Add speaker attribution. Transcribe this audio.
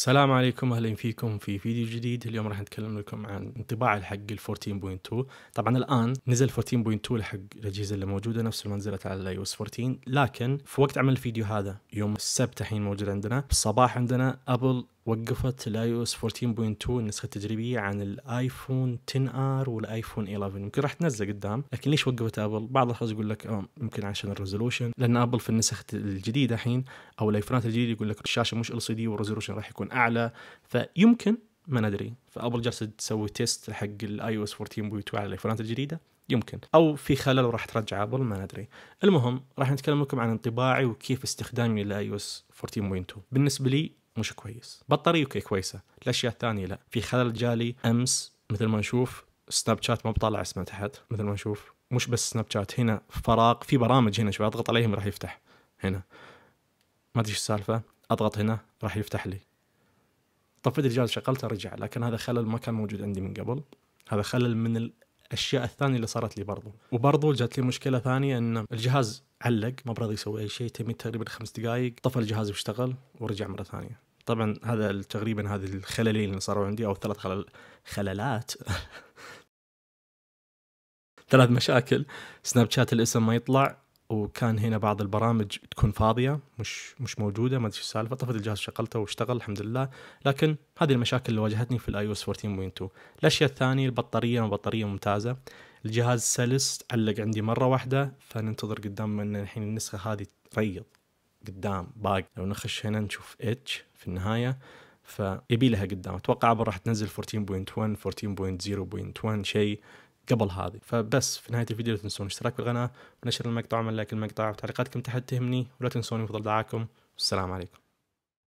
Speaker 1: السلام عليكم اهلا فيكم في فيديو جديد اليوم راح نتكلم لكم عن انطباع الحق ال 14.2 طبعا الان نزل 14.2 لحق الاجهزه اللي موجوده نفس اللي نزلت على الاي او 14 لكن في وقت عمل الفيديو هذا يوم السبت الحين موجود عندنا الصباح عندنا ابل وقفت اس 14.2 النسخة التجريبية عن الايفون 10 ار والايفون 11 يمكن راح تنزل قدام لكن ليش وقفت ابل بعض الاشخاص يقول لك يمكن عشان الريزولوشن لان ابل في النسخ الجديدة الحين او الايفونات الجديدة يقول لك الشاشة مش ال سي دي والريزولوشن راح يكون اعلى فيمكن ما ندري فابل جالسه تسوي تيست حق الاي او اس 14.2 على الايفونات الجديده يمكن او في خلل وراح ترجع ابل ما ندري المهم راح نتكلم لكم عن انطباعي وكيف استخدامي للاي او اس 14.2 بالنسبه لي مش كويس بطاريه اوكي كويسه الاشياء الثانيه لا في خلل جالي امس مثل ما نشوف سناب شات ما بطلع اسمه تحت مثل ما نشوف مش بس سناب شات هنا فراغ في برامج هنا شوي اضغط عليهم راح يفتح هنا ما ادري ايش السالفه اضغط هنا راح يفتح لي طفيت الجهاز شغلته رجع لكن هذا خلل ما كان موجود عندي من قبل هذا خلل من الاشياء الثانيه اللي صارت لي برضو وبرضو جات لي مشكله ثانيه ان الجهاز علق ما برضى يسوي اي شيء تمي تقريبا خمس دقائق طفى الجهاز واشتغل ورجع مره ثانيه طبعا هذا تقريبا هذه الخللين اللي صاروا عندي او ثلاث خلل خللات ثلاث مشاكل سناب شات الاسم ما يطلع وكان هنا بعض البرامج تكون فاضيه مش مش موجوده ما ادري السالفه طفت الجهاز شغلته واشتغل الحمد لله لكن هذه المشاكل اللي واجهتني في الاي او اس 14.2 الاشياء الثانيه البطاريه بطاريه ممتازه الجهاز سلس علق عندي مره واحده فننتظر قدام ان الحين النسخه هذه تريض قدام باقي لو نخش هنا نشوف اتش في النهايه فيبي لها قدام اتوقع ابل راح تنزل 14.1 14.0.1 شيء قبل هذه فبس في نهايه الفيديو لا تنسون الاشتراك بالقناه ونشر المقطع وعمل لايك المقطع وتعليقاتكم تحت تهمني ولا تنسوني بفضل دعاكم والسلام عليكم